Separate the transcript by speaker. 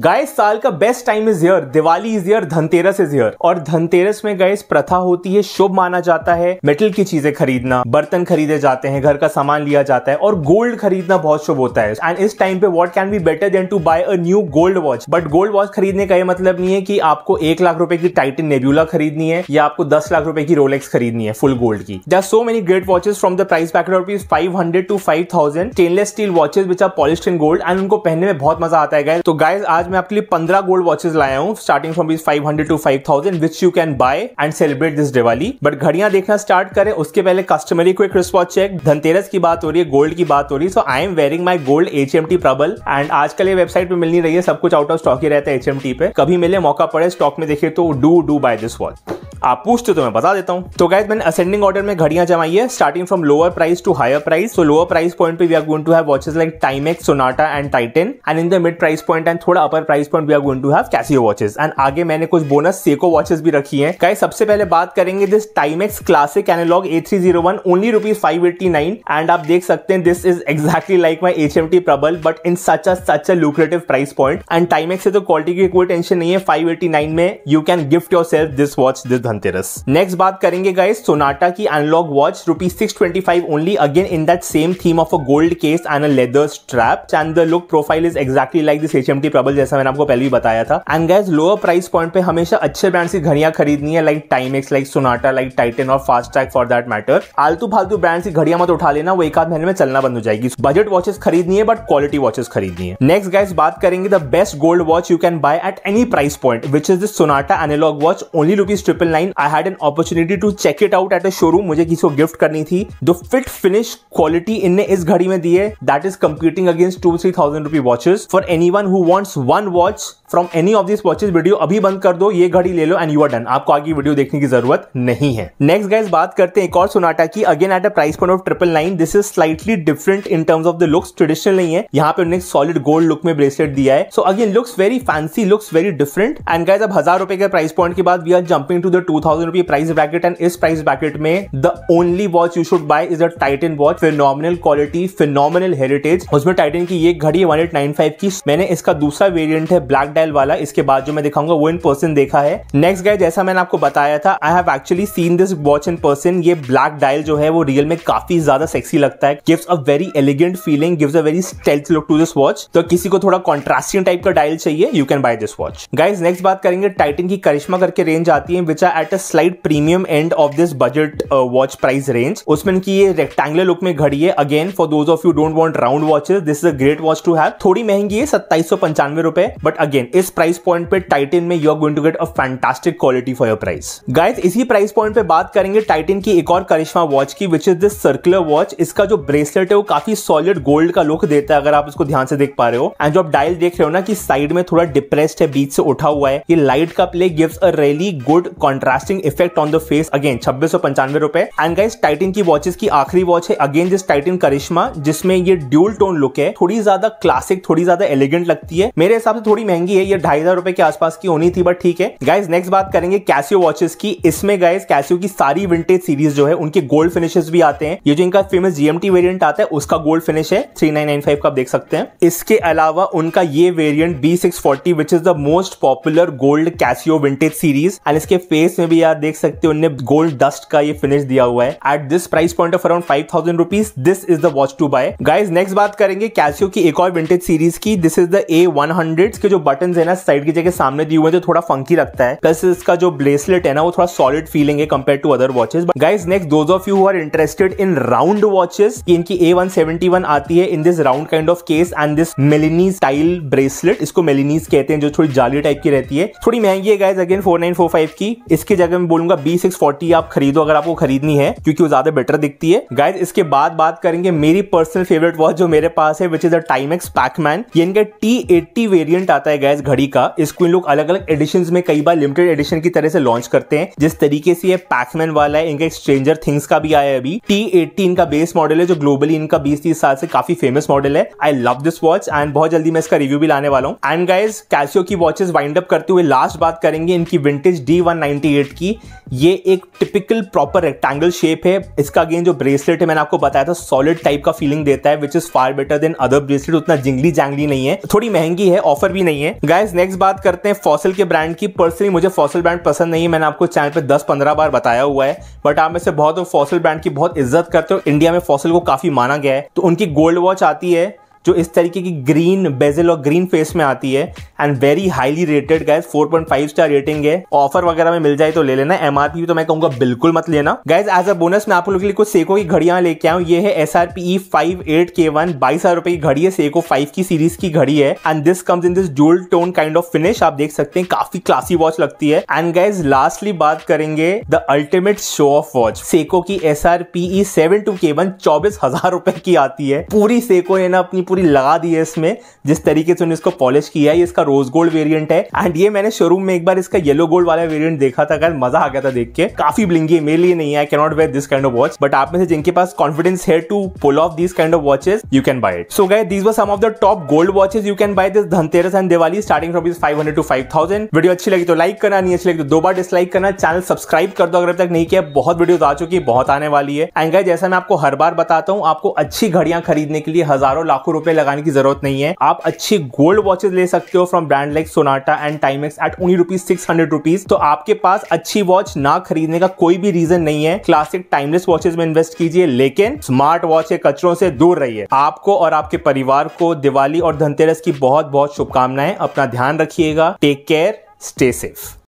Speaker 1: guys साल का best time is here Diwali is here Dhanteras is here और धनतेरस में गाइस प्रथा होती है शुभ माना जाता है मेटल की चीजें खरीदना बर्तन खरीदे जाते हैं घर का सामान लिया जाता है और गोल्ड खरीदना बहुत शुभ होता है एंड इस टाइम पे what can be better than to buy a new gold watch but gold watch खरीदने का ये मतलब नहीं है कि आपको एक लाख रुपए की टाइटन नेब्यूला खरीदनी है या आपको दस लाख रुपए की रोलेक्स खरीदनी है फुल गोल्ड की दर so many great watches from the price packet of rupees five hundred to five thousand stainless steel watches which are in gold and उनको पहनने में बहुत मजा आता है गाइस तो गाइस आज मैं आपके लिए पंद्रह गोल्ड वॉचेस लाया हूँ स्टार्टिंग फ्रॉम बीस five hundred to five thousand which you can buy and celebrate this Diwali but घड़ियां देखना स्टार्ट करें उसके पहले customary quick watch check Dhanteras की बात हो रही है गोल्ड की बात हो रही है so I am wearing my gold H M T Prabal and आजकल ये वेबसाइट पे मिल नहीं रही है सब कुछ आउट ऑफ स्टॉक ही रहता है एच एम टी पे कभी मिले मौका पड़े स्टॉक में देखे तो do do buy this watch आप पूछते तो मैं बता देता हूँ तो गाइज मैंने असेंडिंग ऑर्डर में घड़ियां जमाई है starting from lower price to higher price तो लोअर प्राइस पॉइंट पे we are going to have watches like Timex Sonata and Titan and in the mid price point and थोड़ा upper price point we are going to have Casio watches and आगे मैंने कुछ bonus Seiko watches भी रखी है guys सबसे पहले बात करेंगे this Timex classic analog A three zero one only rupees five eighty nine and आप देख सकते हैं this is exactly like my H M T Prabal but in such a such a lucrative price point and Timex से तो quality की कोई tension नहीं है फाइव एट्टी नाइन में you can gift yourself this watch this Dhanteras next बात करेंगे guys Sonata की analogue watch rupees six twenty five only again in that same theme of a gold case and a leather strap and the look profile is actually like this H M T Prabal जैसा मैंने आपको पहले भी बताया था and guys lower price point पे हमेशा अच्छे ब्रांड से घड़िया खरीदनी है like Timex like Sonata like Titan और Fastrack for that matter आलतू फालतू ब्रांड से घड़िया मत उठा लेना वो एक आध महीने में चलना बंद हो जाएगी बजट वॉचेस खरीदनी है बट क्वालिटी वॉचेस खरीदनी है नेक्स्ट गाइज बात करेंगे the best gold watch you can buy at any price point which is this Sonata analog watch only rupees triple online I had an opportunity to check it out at a showroom मुझे किसी को gift करनी थी दो fit finish quality इनने इस घड़ी में दी है that is competing against two three thousand rupee watches for any one who wants one watch from any of this watches video अभी बंद कर दो ये घड़ी ले लो एंड यू आर डन आपको आगे वीडियो देखने की जरूरत नहीं है नेक्स्ट गाइज बात करते हैं एक और सोनाटा की again at a price point of triple nine this is slightly different in terms of the looks traditional नहीं है यहाँ पे उन्हें सॉलिड गोल्ड लुक में ब्रेसलेट दिया है so again looks very fancy looks very different and guys अब हजार रुपए के प्राइस पॉइंट के बाद we are jumping to the two thousand rupee price bracket and इस प्राइस ब्रैकेट में the only watch you should buy is a Titan watch phenomenal quality phenomenal heritage उसमें टाइटन की ये घड़ी वन एट नाइन फाइव की मैंने इसका दूसरा वेरियंट है ब्लैक डायल वाला इसके बाद जो मैं दिखाऊंगा वो इन पर्सन देखा है नेक्स्ट गाय जैसा मैंने आपको बताया था I have actually seen this watch in person ये ब्लैक डायल जो है वो रियल में काफी ज्यादा सेक्सी लगता है gives a very elegant feeling gives a very stealth look to this watch तो किसी को थोड़ा कॉन्ट्रास्टिंग टाइप का डायल चाहिए you can buy this watch guys next बात करेंगे टाइटन की करिश्मा करके रेंज आती है which are at a slight premium end of this budget watch price range उसमें की ये रेक्टेंगुलर लुक में घड़ी है again for those of you don't want round watches this is a great watch to have थोड़ी महंगी है सत्ताईस सौ पंचानवे रुपए बट अगेन इस प्राइस पॉइंट पे टाइटन में you are going to get a fantastic quality for your price guys इसी प्राइस पॉइंट पे बात करेंगे टाइटन की एक और करिश्मा वॉच की which is this circular watch इसका जो ब्रेसलेट है वो काफी सॉलिड गोल्ड का लुक देता है अगर आप इसको ध्यान से देख पा रहे हो एंड जो आप डायल देख रहे हो ना कि साइड में थोड़ा डिप्रेस्ड है बीच से उठा हुआ है ये लाइट का play gives a really good contrast contrasting effect on the face again छब्बीस सौ पंचानवे रुपए एंड गाइस टाइटन की वॉचेस की आखिरी वॉच है अगेन जिस टाइटन करिश्मा जिसमें ये ड्यूल टोन लुक है थोड़ी ज्यादा क्लासिक थोड़ी ज्यादा एलिगेंट लगती है मेरे हिसाब से थोड़ी महंगी है ये ढाई हजार रुपए के आसपास की होनी थी बट ठीक है गाइज नेक्स्ट बात करेंगे कैसियो वॉचेस की इसमें गाइज कैसियो की सारी विंटेज सीरीज जो है उनके गोल्ड फिनिशेस भी आते हैं ये जो इनका फेमस जीएमटी वेरियंट आता है उसका गोल्ड फिनिश है फाइव का आप देख सकते हैं इसके अलावा उनका ये variant B six forty which is the most popular gold Casio vintage series and इसके फेस में भी आप देख सकते हो उन्हें गोल्ड डस्ट का ये फिनिश दिया हुआ है at this price point of around five thousand rupees this is the watch to buy guys next बात करेंगे कैसियो की एक और विंटेज सीरीज की this is the A one hundred के जो बटन है ना साइड की जगह सामने दिए हुए जो थोड़ा फंकी लगता है प्लस इसका जो ब्रेसलेट है ना वो थोड़ा सॉलिड फीलिंग है compare to other watches guys next those of you are interested in round watches इनकी ए वन सेवेंटी वन आती है in this round kind of case and this Milanese style bracelet इसको Milanese कहते हैं जो थोड़ी जाली टाइप की रहती है थोड़ी महंगी है guys again four nine four five की इसके उसकी जगह मैं बोलूंगा बी सिक्स फोर्टी आप खरीदो अगर आपको खरीदनी है क्योंकि वो ज्यादा बेटर दिखती है गाइज इसके बाद बात करेंगे मेरी पर्सनल फेवरेट वॉच जो मेरे पास है which is a X Pacman ये इनका टी एट्टी वेरियंट आता है गाइज घड़ी का इसको इन लोग अलग अलग एडिशन में कई बार लिमिटेड एडिशन की तरह से लॉन्च करते हैं जिस तरीके से ये पैकमैन वाला है इनका एक्सचेंजर थिंग्स का भी आया है अभी टी एट्टी इनका बेस मॉडल है जो ग्लोबली इनका बीस तीस साल से काफी फेमस मॉडल है I love this watch and बहुत जल्दी मैं इसका रिव्यू भी लाने वाला हूँ एंड गाइज कैसियो की वॉचेस वाइंड अप करते हुए लास्ट बात करेंगे इनकी vintage D one ninety create की ये एक टिपिकल प्रॉपर रेक्टेंगल शेप है इसका अगेन जो ब्रेसलेट है मैंने आपको बताया था सॉलिड टाइप का फीलिंग देता है which is far better than other bracelet उतना जिंगली जैंगली नहीं है थोड़ी महंगी है ऑफर भी नहीं है गाइज नेक्स्ट बात करते हैं फॉसिल के ब्रांड की पर्सनली मुझे फॉसिल ब्रांड पसंद नहीं है मैंने आपको चैनल पर दस पंद्रह बार बताया हुआ है बट आप में से बहुत फॉसिल ब्रांड की बहुत इज्जत करते हो इंडिया में फॉसिल को काफी माना गया है तो उनकी गोल्ड वॉच आती है जो इस तरीके की ग्रीन बेजल और ग्रीन फेस में आती है and very highly rated guys 4.5 star rating है ऑफर वगैरह में मिल जाए तो ले लेना एमआरपी तो मैं कहूंगा बिल्कुल मत लेना गाइज एज अ बोनस मैं आप लोगों के लिए कुछ सेको की घड़ियां लेके आऊँ ये है S R P five eight K one बाईस हजार रुपए की घड़ी है सेको फाइव की सीरीज की घड़ी है and this comes in this gold tone kind of finish आप देख सकते हैं काफी क्लासी वॉच लगती है एंड गाइज लास्टली बात करेंगे the ultimate show off watch Seiko की S R P E seven two K one चौबीस हजार रुपए की आती है पूरी सेको ने ना अपनी पूरी पूरी लगा दी है इसमें जिस तरीके से इसको पॉलिश किया है इसका रोज गोल्ड वेरियंट है एंड ये मैंने शोरूम में एक बार इसका येलो गोल्ड वाला वेरियंट देखा था अगर मजा आ गया था देख के काफी ब्लिंगी मेरे लिए नहीं I cannot wear this kind of watch but आप में से जिनके पास कॉन्फिडेंस है to pull off this kind of watches you can buy it so guys this were some of the top gold watches you can buy this Dhanteras and Diwali starting from is 500 to 5000 video अच्छी लगी तो like करना नहीं अच्छी लगी तो दो बार डिसलाइक करना चैनल सब्सक्राइब कर दो अगर अब तक नहीं किया बहुत वीडियोस आ चुकी है बहुत आने वाली है एंड गए जैसा मैं आपको हर बार बताता हूँ आपको अच्छी घड़ियां खरीदने के लिए हजारों लाखों रुपए लगाने की जरूरत नहीं है आप अच्छी गोल्ड वॉचेज ले सकते हो from brand like Sonata and Timex at only rupees six hundred rupees तो आपके पास अच्छी वॉच ना खरीदने का कोई भी रीजन नहीं है क्लासिक टाइमलेस वॉचेज में इन्वेस्ट कीजिए लेकिन स्मार्ट वॉच कचरों से दूर रहिए आपको और आपके परिवार को दिवाली और धनतेरस की बहुत बहुत शुभकामनाएं अपना ध्यान रखिएगा टेक केयर स्टे सेफ